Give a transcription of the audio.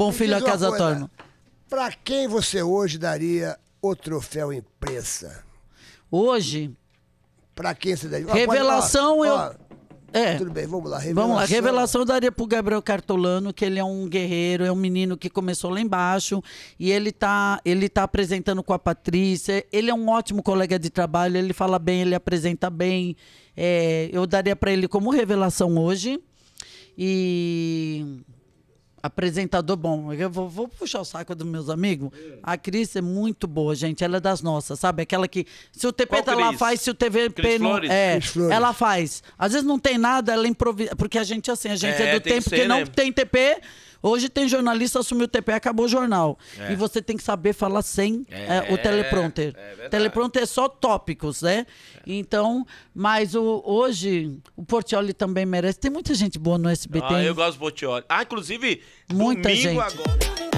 Bom filho a casa torna. Para quem você hoje daria o troféu imprensa? Hoje? Para quem você daria? Revelação, ó, eu. É. Tudo bem, vamos lá. Revelação. Vamos lá. Revelação eu daria pro Gabriel Cartolano, que ele é um guerreiro, é um menino que começou lá embaixo e ele tá, ele tá apresentando com a Patrícia. Ele é um ótimo colega de trabalho, ele fala bem, ele apresenta bem. É, eu daria para ele como revelação hoje. E apresentador bom. Eu vou, vou, puxar o saco dos meus amigos. É. A Cris é muito boa, gente. Ela é das nossas, sabe? Aquela que se o TP tá lá faz, se o TVP Cris não Flores? é, ela faz. Às vezes não tem nada, ela improvisa, porque a gente é assim, a gente é, é do tempo que, ser, que né? não tem TP. Hoje tem jornalista assumiu o TPE, acabou o jornal. É. E você tem que saber falar sem é, é o teleprompter. É teleprompter é só tópicos, né? É. Então, mas o, hoje o Portioli também merece. Tem muita gente boa no SBT. Ah, eu gosto do Portioli. Ah, inclusive, muita gente. agora.